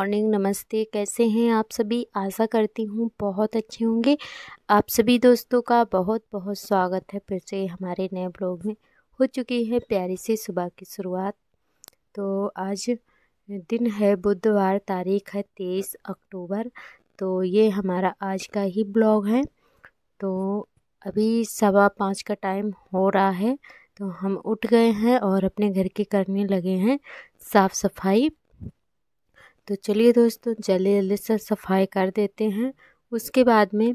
morning नमस्ते कैसे हैं आप सभी आशा करती हूँ बहुत अच्छे होंगे आप सभी दोस्तों का बहुत बहुत स्वागत है फिर से हमारे नए ब्लॉग में हो चुकी है प्यारी सी सुबह की शुरुआत तो आज दिन है बुधवार तारीख है तेईस अक्टूबर तो ये हमारा आज का ही ब्लॉग है तो अभी सवा पाँच का टाइम हो रहा है तो हम उठ गए हैं और अपने घर के करने लगे हैं साफ़ सफाई तो चलिए दोस्तों जल्दी जल्दी से सफाई कर देते हैं उसके बाद में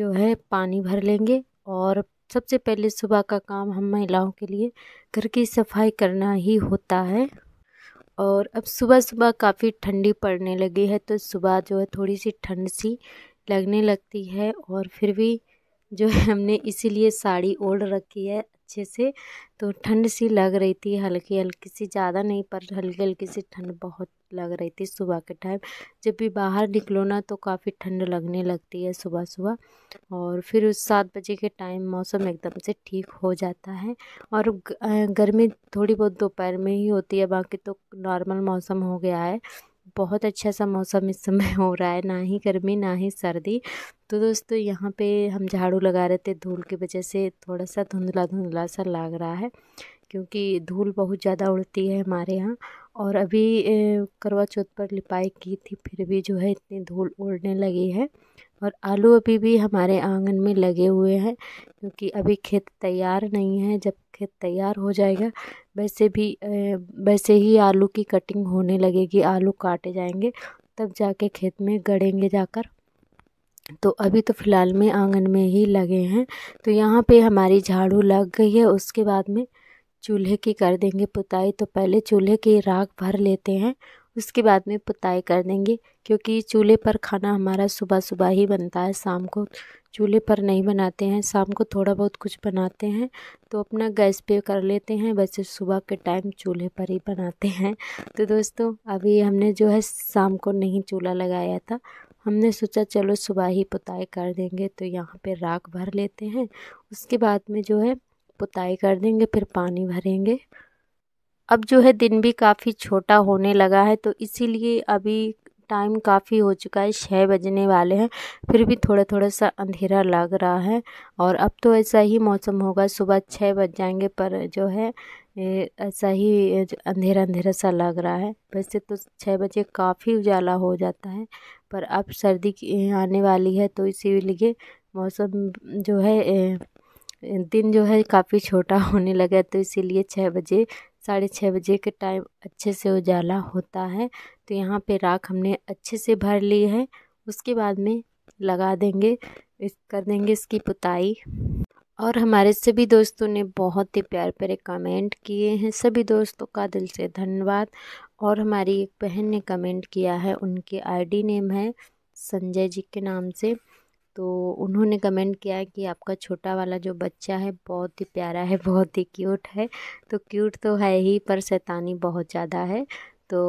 जो है पानी भर लेंगे और सबसे पहले सुबह का काम हम महिलाओं के लिए घर की सफाई करना ही होता है और अब सुबह सुबह काफ़ी ठंडी पड़ने लगी है तो सुबह जो है थोड़ी सी ठंड सी लगने लगती है और फिर भी जो है हमने इसीलिए साड़ी ओढ़ रखी है अच्छे से तो ठंड सी लग रही थी हल्की हल्की सी ज़्यादा नहीं पर हल्की हल्की सी ठंड बहुत लग रही थी सुबह के टाइम जब भी बाहर निकलो ना तो काफ़ी ठंड लगने लगती है सुबह सुबह और फिर उस सात बजे के टाइम मौसम एकदम से ठीक हो जाता है और गर्मी थोड़ी बहुत दोपहर में ही होती है बाकी तो नॉर्मल मौसम हो गया है बहुत अच्छा सा मौसम इस समय हो रहा है ना ही गर्मी ना ही सर्दी तो दोस्तों यहाँ पे हम झाड़ू लगा रहे थे धूल की वजह से थोड़ा सा धुंधला धुंधला सा लग रहा है क्योंकि धूल बहुत ज़्यादा उड़ती है हमारे यहाँ और अभी करवा चौथ पर लिपाई की थी फिर भी जो है इतनी धूल उड़ने लगी है और आलू अभी भी हमारे आंगन में लगे हुए हैं क्योंकि अभी खेत तैयार नहीं है जब खेत तैयार हो जाएगा वैसे भी वैसे ही आलू की कटिंग होने लगेगी आलू काटे जाएंगे तब जाके खेत में गड़ेंगे जाकर तो अभी तो फ़िलहाल में आंगन में ही लगे हैं तो यहाँ पे हमारी झाड़ू लग गई है उसके बाद में चूल्हे की कर देंगे पुताई तो पहले चूल्हे की राख भर लेते हैं उसके बाद में पुताई कर देंगे क्योंकि चूल्हे पर खाना हमारा सुबह सुबह ही बनता है शाम को चूल्हे पर नहीं बनाते हैं शाम को थोड़ा बहुत कुछ बनाते हैं तो अपना गैस पे कर लेते हैं वैसे सुबह के टाइम चूल्हे पर ही बनाते हैं तो दोस्तों अभी हमने जो है शाम को नहीं चूल्हा लगाया था हमने सोचा चलो सुबह ही पुताई कर देंगे तो यहाँ पर राख भर लेते हैं उसके बाद में जो है पुताई कर देंगे फिर पानी भरेंगे अब जो है दिन भी काफ़ी छोटा होने लगा है तो इसीलिए अभी टाइम काफ़ी हो चुका है छः बजने वाले हैं फिर भी थोड़ा थोड़ा सा अंधेरा लग रहा है और अब तो ऐसा ही मौसम होगा सुबह छः बज जाएंगे पर जो है ऐसा ही अंधेरा अंधेरा सा लग रहा है वैसे तो छः बजे काफ़ी उजाला हो जाता है पर अब सर्दी की आने वाली है तो इसीलिए मौसम जो है दिन जो है काफ़ी छोटा होने लगा तो इसीलिए छः बजे साढ़े छः बजे के टाइम अच्छे से उजाला होता है तो यहाँ पर राख हमने अच्छे से भर ली है उसके बाद में लगा देंगे इस कर देंगे इसकी पुताई और हमारे सभी दोस्तों ने बहुत ही प्यार प्यारे कमेंट किए हैं सभी दोस्तों का दिल से धन्यवाद और हमारी एक बहन ने कमेंट किया है उनकी आईडी नेम है संजय जी के नाम से तो उन्होंने कमेंट किया कि आपका छोटा वाला जो बच्चा है बहुत ही प्यारा है बहुत ही क्यूट है तो क्यूट तो है ही पर शैतानी बहुत ज़्यादा है तो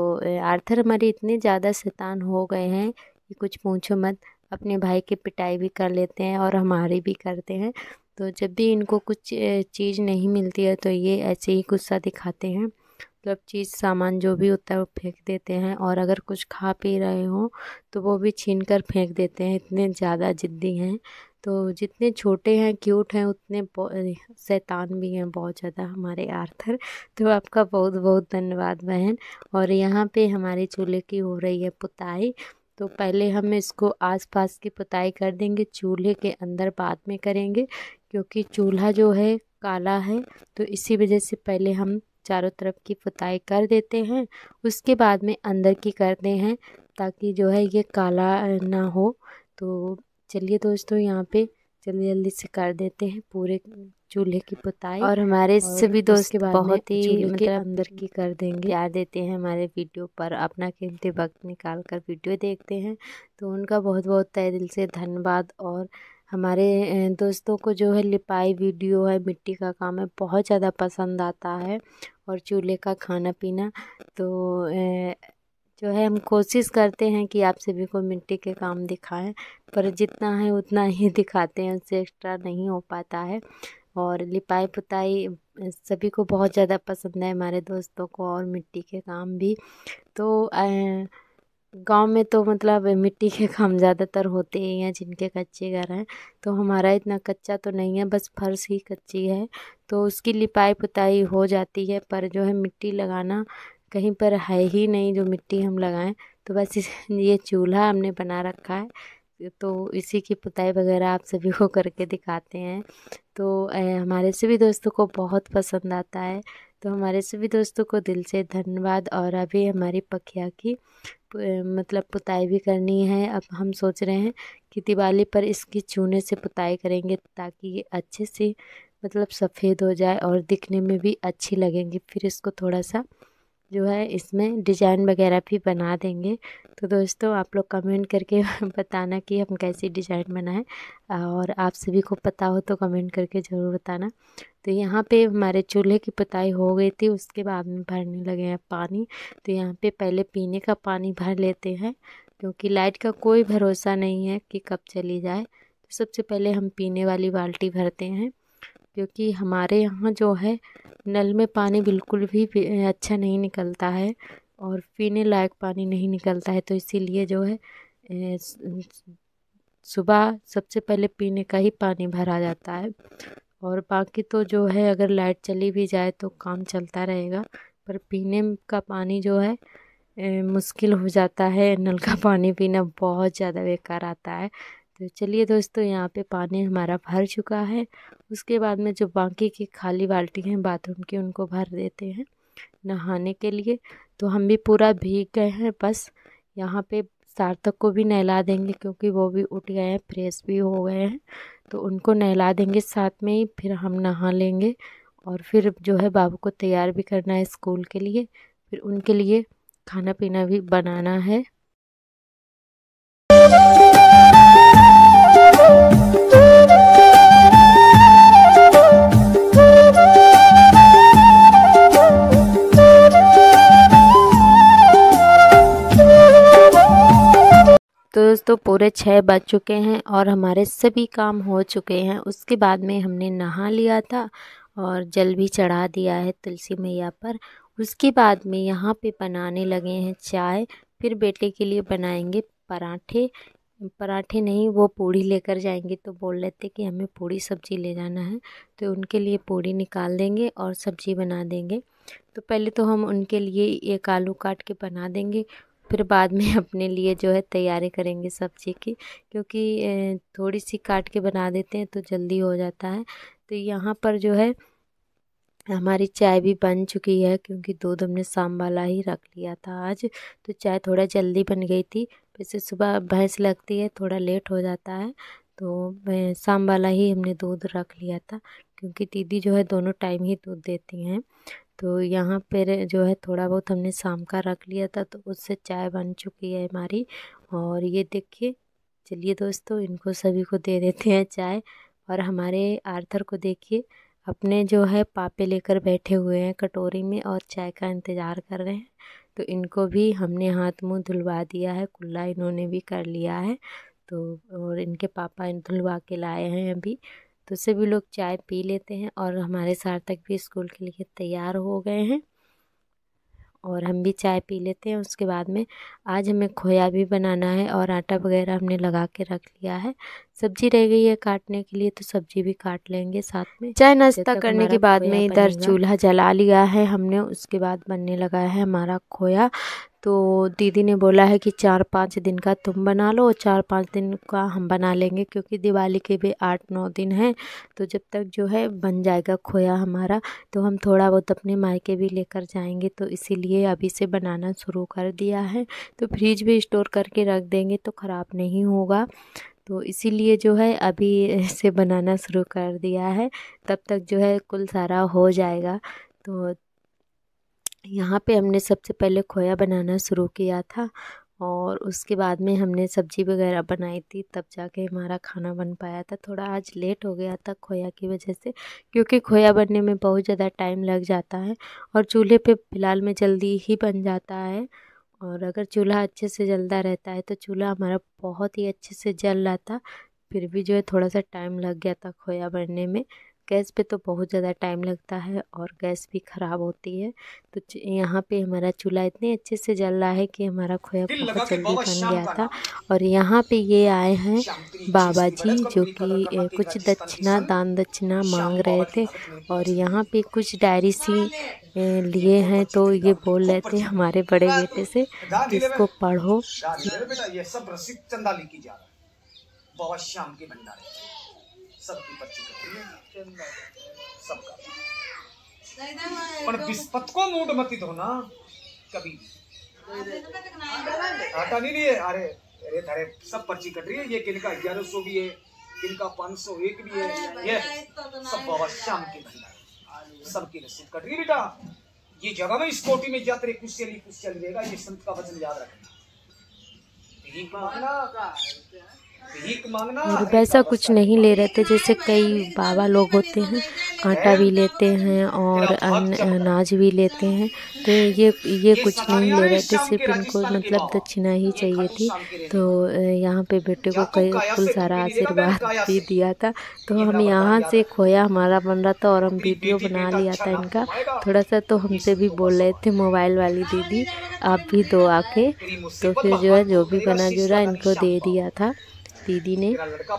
आर्थर हमारे इतने ज़्यादा शैतान हो गए हैं कि कुछ पूछो मत अपने भाई की पिटाई भी कर लेते हैं और हमारी भी करते हैं तो जब भी इनको कुछ चीज़ नहीं मिलती है तो ये ऐसे ही गुस्सा दिखाते हैं मतलब चीज़ सामान जो भी होता है वो फेंक देते हैं और अगर कुछ खा पी रहे हों तो वो भी छीन कर फेंक देते हैं इतने ज़्यादा ज़िद्दी हैं तो जितने छोटे हैं क्यूट हैं उतने शैतान भी हैं बहुत ज़्यादा हमारे आर्थर तो आपका बहुत बहुत धन्यवाद बहन और यहाँ पे हमारे चूल्हे की हो रही है पुताई तो पहले हम इसको आसपास की पुताई कर देंगे चूल्हे के अंदर बाद में करेंगे क्योंकि चूल्हा जो है काला है तो इसी वजह से पहले हम चारों तरफ की पुताई कर देते हैं उसके बाद में अंदर की करते हैं ताकि जो है ये काला ना हो तो चलिए दोस्तों यहाँ पे जल्दी जल्दी से कर देते हैं पूरे चूल्हे की पुताई और हमारे सभी दोस्त के बहुत ही मतलब अंदर की कर देंगे प्यार देते हैं हमारे वीडियो पर अपना कीमती वक्त निकाल कर वीडियो देखते हैं तो उनका बहुत बहुत तय दिल से धन्यवाद और हमारे दोस्तों को जो है लिपाई वीडियो है मिट्टी का काम है बहुत ज़्यादा पसंद आता है और चूल्हे का खाना पीना तो जो है हम कोशिश करते हैं कि आप सभी को मिट्टी के काम दिखाएं पर जितना है उतना ही दिखाते हैं उससे एक्स्ट्रा नहीं हो पाता है और लिपाई पुताई सभी को बहुत ज़्यादा पसंद है हमारे दोस्तों को और मिट्टी के काम भी तो गाँव में तो मतलब मिट्टी के काम ज़्यादातर होते ही हैं जिनके कच्चे घर हैं तो हमारा इतना कच्चा तो नहीं है बस फर्श ही कच्ची है तो उसकी लिपाई पुताई हो जाती है पर जो है मिट्टी लगाना कहीं पर है ही नहीं जो मिट्टी हम लगाएं तो बस इस ये चूल्हा हमने बना रखा है तो इसी की पुताई वगैरह आप सभी को करके दिखाते हैं तो हमारे सभी दोस्तों को बहुत पसंद आता है तो हमारे सभी दोस्तों को दिल से धन्यवाद और अभी हमारी पखिया की मतलब पुताई भी करनी है अब हम सोच रहे हैं कि दिवाली पर इसकी चूने से पुताई करेंगे ताकि ये अच्छे से मतलब सफ़ेद हो जाए और दिखने में भी अच्छी लगेंगी फिर इसको थोड़ा सा जो है इसमें डिजाइन वगैरह भी बना देंगे तो दोस्तों आप लोग कमेंट करके बताना कि हम कैसी डिजाइन बनाएं और आप सभी को पता हो तो कमेंट करके ज़रूर बताना तो यहाँ पे हमारे चूल्हे की पुताई हो गई थी उसके बाद में भरने लगे हैं पानी तो यहाँ पे पहले पीने का पानी भर लेते हैं क्योंकि लाइट का कोई भरोसा नहीं है कि कब चली जाए तो सबसे पहले हम पीने वाली बाल्टी भरते हैं क्योंकि हमारे यहाँ जो है नल में पानी बिल्कुल भी अच्छा नहीं निकलता है और पीने लायक पानी नहीं निकलता है तो इसीलिए जो है सुबह सबसे पहले पीने का ही पानी भरा जाता है और बाकी तो जो है अगर लाइट चली भी जाए तो काम चलता रहेगा पर पीने का पानी जो है ए, मुश्किल हो जाता है नल का पानी पीना बहुत ज़्यादा बेकार आता है तो चलिए दोस्तों यहाँ पे पानी हमारा भर चुका है उसके बाद में जो बाकी की खाली बाल्टी हैं बाथरूम की उनको भर देते हैं नहाने के लिए तो हम भी पूरा भीग गए हैं बस यहाँ पे सार्थक को भी नहला देंगे क्योंकि वो भी उठ गए हैं फ्रेश भी हो गए हैं तो उनको नहला देंगे साथ में ही फिर हम नहा लेंगे और फिर जो है बाबू को तैयार भी करना है स्कूल के लिए फिर उनके लिए खाना पीना भी बनाना है तो दोस्तों पूरे छः बज चुके हैं और हमारे सभी काम हो चुके हैं उसके बाद में हमने नहा लिया था और जल भी चढ़ा दिया है तुलसी मैया पर उसके बाद में यहाँ पे बनाने लगे हैं चाय फिर बेटे के लिए बनाएंगे पराठे पराठे नहीं वो पूड़ी लेकर जाएंगे तो बोल रहे थे कि हमें पूड़ी सब्ज़ी ले जाना है तो उनके लिए पूड़ी निकाल देंगे और सब्ज़ी बना देंगे तो पहले तो हम उनके लिए एक आलू काट के बना देंगे फिर बाद में अपने लिए जो है तैयारी करेंगे सब्ज़ी की क्योंकि थोड़ी सी काट के बना देते हैं तो जल्दी हो जाता है तो यहाँ पर जो है हमारी चाय भी बन चुकी है क्योंकि दूध हमने शाम वाला ही रख लिया था आज तो चाय थोड़ा जल्दी बन गई थी वैसे सुबह भैंस लगती है थोड़ा लेट हो जाता है तो मैं शाम वाला ही हमने दूध रख लिया था क्योंकि दीदी जो है दोनों टाइम ही दूध देती हैं तो यहाँ पर जो है थोड़ा बहुत हमने शाम का रख लिया था तो उससे चाय बन चुकी है हमारी और ये देखिए चलिए दोस्तों इनको सभी को दे देते हैं चाय और हमारे आर्थर को देखिए अपने जो है पापे लेकर बैठे हुए हैं कटोरी में और चाय का इंतज़ार कर रहे हैं तो इनको भी हमने हाथ मुंह धुलवा दिया है कुल्ला इन्होंने भी कर लिया है तो और इनके पापा इन धुलवा के लाए हैं अभी तो सभी लोग चाय पी लेते हैं और हमारे सार्थक भी स्कूल के लिए तैयार हो गए हैं और हम भी चाय पी लेते हैं उसके बाद में आज हमें खोया भी बनाना है और आटा वगैरह हमने लगा के रख लिया है सब्जी रह गई है काटने के लिए तो सब्जी भी काट लेंगे साथ में चाय नाश्ता करने के बाद में इधर चूल्हा जला लिया है हमने उसके बाद बनने लगा है हमारा खोया तो दीदी ने बोला है कि चार पाँच दिन का तुम बना लो और चार पाँच दिन का हम बना लेंगे क्योंकि दिवाली के भी आठ नौ दिन हैं तो जब तक जो है बन जाएगा खोया हमारा तो हम थोड़ा बहुत अपने मायके भी लेकर जाएंगे तो इसीलिए अभी से बनाना शुरू कर दिया है तो फ्रिज भी स्टोर करके रख देंगे तो ख़राब नहीं होगा तो इसीलिए जो है अभी से बनाना शुरू कर दिया है तब तक जो है कुल सारा हो जाएगा तो यहाँ पे हमने सबसे पहले खोया बनाना शुरू किया था और उसके बाद में हमने सब्ज़ी वगैरह बनाई थी तब जाके हमारा खाना बन पाया था थोड़ा आज लेट हो गया था खोया की वजह से क्योंकि खोया बनने में बहुत ज़्यादा टाइम लग जाता है और चूल्हे पे फ़िलहाल में जल्दी ही बन जाता है और अगर चूल्हा अच्छे से जलता रहता है तो चूल्हा हमारा बहुत ही अच्छे से जल रहा था फिर भी जो है थोड़ा सा टाइम लग गया था खोया बनने में गैस पे तो बहुत ज़्यादा टाइम लगता है और गैस भी ख़राब होती है तो यहाँ पे हमारा चूल्हा इतने अच्छे से जल रहा है कि हमारा खोया बहुत जल्दी बन गया था और यहाँ पे ये आए हैं बाबा जी जो कि कुछ दक्षिणा दान दक्षिणा मांग रहे थे और यहाँ पे कुछ डायरी सी लिए हैं तो ये बोल रहे थे हमारे बड़े बेटे से इसको पढ़ो बहुत शाम के भंडारे सबकी पर्ची कटी है सबका पर बिस्पत को मूड मत धोना कभी आटा नहीं लिए अरे अरे थारे सब पर्ची कट रही है ये किनका ग्यारह सौ भी है किनका पाँच सौ एक भी है ये तो तो सब बाबा श्याम के भंडार सबकी रसीद कट रही बेटा ये जगह में इस कोटी में जाते कुछ चली कुछ चल रहेगा ये संत का वचन याद रखना और वैसा कुछ नहीं ले रहे थे जैसे कई बाबा लोग होते हैं आटा भी लेते हैं और अनाज भी लेते हैं तो ये ये कुछ नहीं ले रहे थे सिर्फ इनको मतलब दक्षिणा ही चाहिए थी तो यहाँ पे बेटे को कई फुल सारा आशीर्वाद भी दिया था तो हम यहाँ से खोया हमारा बन रहा था और हम वीडियो बना लिया था इनका थोड़ा सा तो हमसे भी बोल रहे थे मोबाइल वाली दीदी आप भी दो आके तो फिर जो है जो भी बना जुड़ा इनको दे दिया था दीदी ने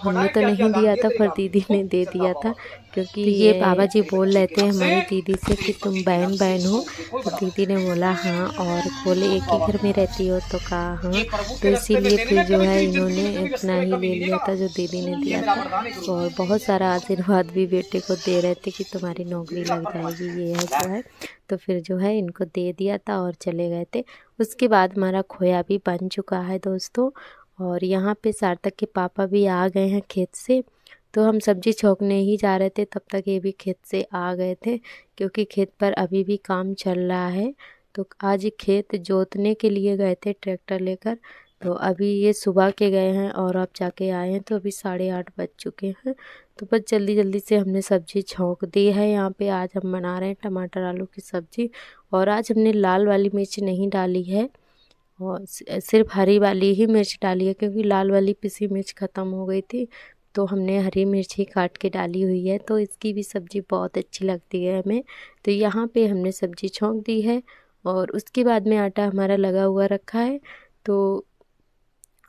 हमने तो नहीं दिया था पर दीदी ने दे दिया था क्योंकि तो ये बाबा जी बोल रहे थे हमारी दीदी से कि तुम बहन बहन हो तो दीदी ने बोला हाँ और बोले एक ही घर में रहती हो तो कहा हाँ तो इसीलिए फिर जो है इन्होंने इतना ही ले लिया था जो दीदी ने दिया था तो और बहुत सारा आशीर्वाद भी बेटे को दे रहे थे कि तुम्हारी नौकरी लग जाएगी ये है जो है तो फिर जो है इनको दे दिया था और चले गए थे उसके बाद हमारा खोया भी बन चुका है दोस्तों और यहाँ पे सार्थक के पापा भी आ गए हैं खेत से तो हम सब्जी छोंकने ही जा रहे थे तब तक ये भी खेत से आ गए थे क्योंकि खेत पर अभी भी काम चल रहा है तो आज खेत जोतने के लिए गए थे ट्रैक्टर लेकर तो अभी ये सुबह के गए हैं और अब जाके आए हैं तो अभी साढ़े आठ बज चुके हैं तो बस जल्दी जल्दी से हमने सब्ज़ी छोंक दी है यहाँ पे आज हम बना रहे हैं टमाटर आलू की सब्ज़ी और आज हमने लाल वाली मिर्च नहीं डाली है और सिर्फ हरी वाली ही मिर्च डाली है क्योंकि लाल वाली पिसी मिर्च ख़त्म हो गई थी तो हमने हरी मिर्च ही काट के डाली हुई है तो इसकी भी सब्ज़ी बहुत अच्छी लगती है हमें तो यहाँ पे हमने सब्ज़ी छोंक दी है और उसके बाद में आटा हमारा लगा हुआ रखा है तो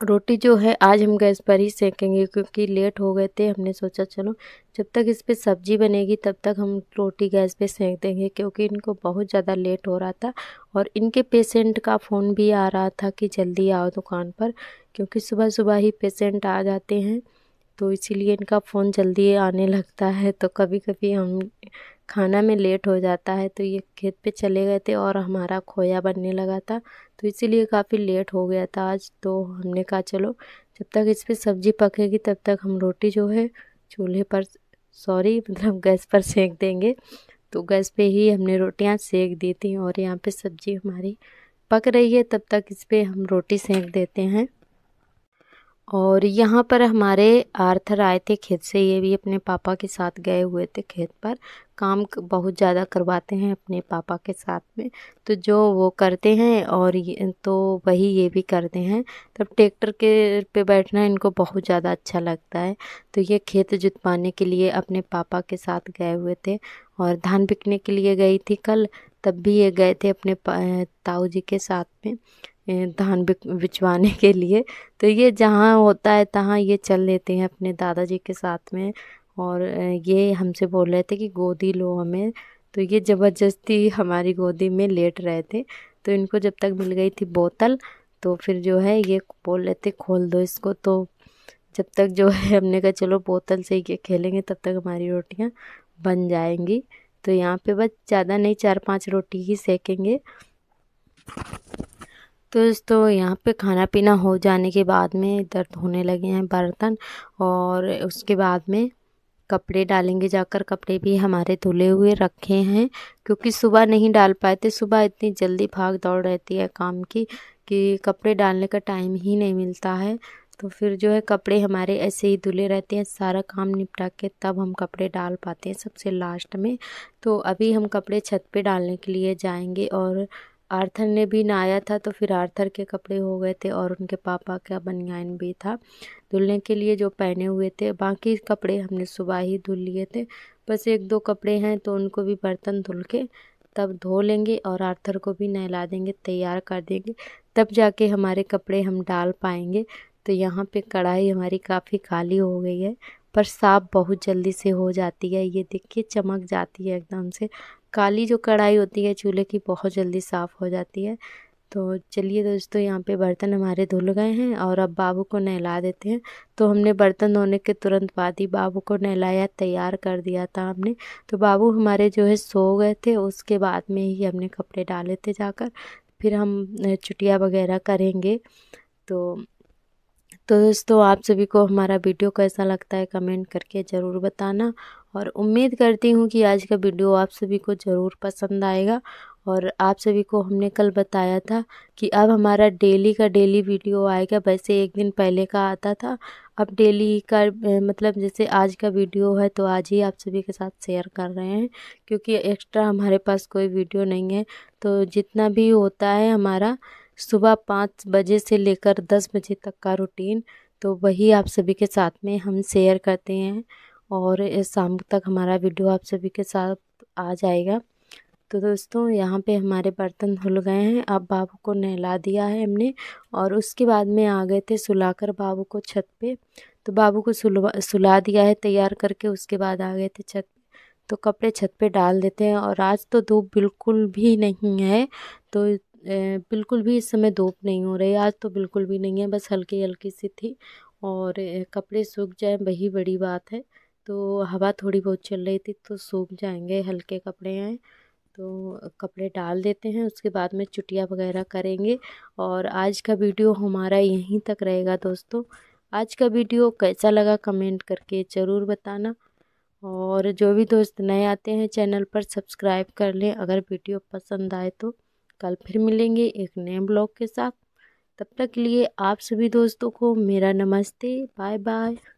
रोटी जो है आज हम गैस पर ही सेकेंगे क्योंकि लेट हो गए थे हमने सोचा चलो जब तक इस पर सब्ज़ी बनेगी तब तक हम रोटी गैस पे सेंक देंगे क्योंकि इनको बहुत ज़्यादा लेट हो रहा था और इनके पेशेंट का फ़ोन भी आ रहा था कि जल्दी आओ दुकान पर क्योंकि सुबह सुबह ही पेशेंट आ जाते हैं तो इसीलिए इनका फ़ोन जल्दी आने लगता है तो कभी कभी हम खाना में लेट हो जाता है तो ये खेत पे चले गए थे और हमारा खोया बनने लगा था तो इसीलिए काफ़ी लेट हो गया था आज तो हमने कहा चलो जब तक इस पर सब्ज़ी पकेगी तब तक हम रोटी जो है चूल्हे पर सॉरी मतलब गैस पर सेक देंगे तो गैस पे ही हमने रोटियां सेक दी थी और यहाँ पे सब्ज़ी हमारी पक रही है तब तक इस पर हम रोटी सेक देते हैं और यहाँ पर हमारे आर्थर आए थे खेत से ये भी अपने पापा के साथ गए हुए थे खेत पर काम बहुत ज़्यादा करवाते हैं अपने पापा के साथ में तो जो वो करते हैं और ये तो वही ये भी करते हैं तब ट्रैक्टर के पे बैठना इनको बहुत ज़्यादा अच्छा लगता है तो ये खेत जुतवाने के लिए अपने पापा के साथ गए हुए थे और धान बिकने के लिए गई थी कल तब भी ये गए थे अपने ताऊ जी के साथ में धान बिचवाने के लिए तो ये जहाँ होता है तहाँ ये चल लेते हैं अपने दादाजी के साथ में और ये हमसे बोल रहे थे कि गोदी लो हमें तो ये ज़बरदस्ती हमारी गोदी में लेट रहे थे तो इनको जब तक मिल गई थी बोतल तो फिर जो है ये बोल रहे थे खोल दो इसको तो जब तक जो है हमने कहा चलो बोतल से ये खेलेंगे तब तक हमारी रोटियां बन जाएंगी तो यहाँ पे बस ज़्यादा नहीं चार पांच रोटी ही सेकेंगे तो तो यहाँ पे खाना पीना हो जाने के बाद में दर्द होने लगे हैं बर्तन और उसके बाद में कपड़े डालेंगे जाकर कपड़े भी हमारे धुले हुए रखे हैं क्योंकि सुबह नहीं डाल पाए थे सुबह इतनी जल्दी भाग दौड़ रहती है काम की कि कपड़े डालने का टाइम ही नहीं मिलता है तो फिर जो है कपड़े हमारे ऐसे ही धुले रहते हैं सारा काम निपटा के तब हम कपड़े डाल पाते हैं सबसे लास्ट में तो अभी हम कपड़े छत पे डालने के लिए जाएंगे और आर्थर ने भी नहाया था तो फिर आर्थर के कपड़े हो गए थे और उनके पापा का बनियान भी था धुलने के लिए जो पहने हुए थे बाकी कपड़े हमने सुबह ही धुल लिए थे बस एक दो कपड़े हैं तो उनको भी बर्तन धुल के तब धो लेंगे और आर्थर को भी नहला देंगे तैयार कर देंगे तब जाके हमारे कपड़े हम डाल पाएंगे तो यहाँ पे कढ़ाई हमारी काफ़ी खाली हो गई है पर साफ बहुत जल्दी से हो जाती है ये देखिए चमक जाती है एकदम से काली जो कढ़ाई होती है चूल्हे की बहुत जल्दी साफ़ हो जाती है तो चलिए दोस्तों यहाँ पे बर्तन हमारे धुल गए हैं और अब बाबू को नहला देते हैं तो हमने बर्तन धोने के तुरंत बाद ही बाबू को नहलाया तैयार कर दिया था हमने तो बाबू हमारे जो है सो गए थे उसके बाद में ही हमने कपड़े डाले थे जाकर फिर हम चुटिया वगैरह करेंगे तो तो दोस्तों आप सभी को हमारा वीडियो कैसा लगता है कमेंट करके ज़रूर बताना और उम्मीद करती हूँ कि आज का वीडियो आप सभी को ज़रूर पसंद आएगा और आप सभी को हमने कल बताया था कि अब हमारा डेली का डेली वीडियो आएगा वैसे एक दिन पहले का आता था अब डेली का मतलब जैसे आज का वीडियो है तो आज ही आप सभी के साथ शेयर कर रहे हैं क्योंकि एक्स्ट्रा हमारे पास कोई वीडियो नहीं है तो जितना भी होता है हमारा सुबह पाँच बजे से लेकर दस बजे तक का रूटीन तो वही आप सभी के साथ में हम शेयर करते हैं और शाम तक हमारा वीडियो आप सभी के साथ आ जाएगा तो दोस्तों यहाँ पे हमारे बर्तन धुल गए हैं अब बाबू को नहला दिया है हमने और उसके बाद में आ गए थे सुलाकर बाबू को छत पे तो बाबू को सुलवा सुला दिया है तैयार करके उसके बाद आ गए थे छत तो कपड़े छत पे डाल देते हैं और आज तो धूप बिल्कुल भी नहीं है तो बिल्कुल भी इस समय धूप नहीं हो रही आज तो बिल्कुल भी नहीं है बस हल्की हल्की सी थी और कपड़े सूख जाए वही बड़ी बात है तो हवा थोड़ी बहुत चल रही थी तो सूख जाएंगे हल्के कपड़े हैं तो कपड़े डाल देते हैं उसके बाद में चुटिया वगैरह करेंगे और आज का वीडियो हमारा यहीं तक रहेगा दोस्तों आज का वीडियो कैसा लगा कमेंट करके ज़रूर बताना और जो भी दोस्त नए आते हैं चैनल पर सब्सक्राइब कर लें अगर वीडियो पसंद आए तो कल फिर मिलेंगे एक नए ब्लॉग के साथ तब तक के लिए आप सभी दोस्तों को मेरा नमस्ते बाय बाय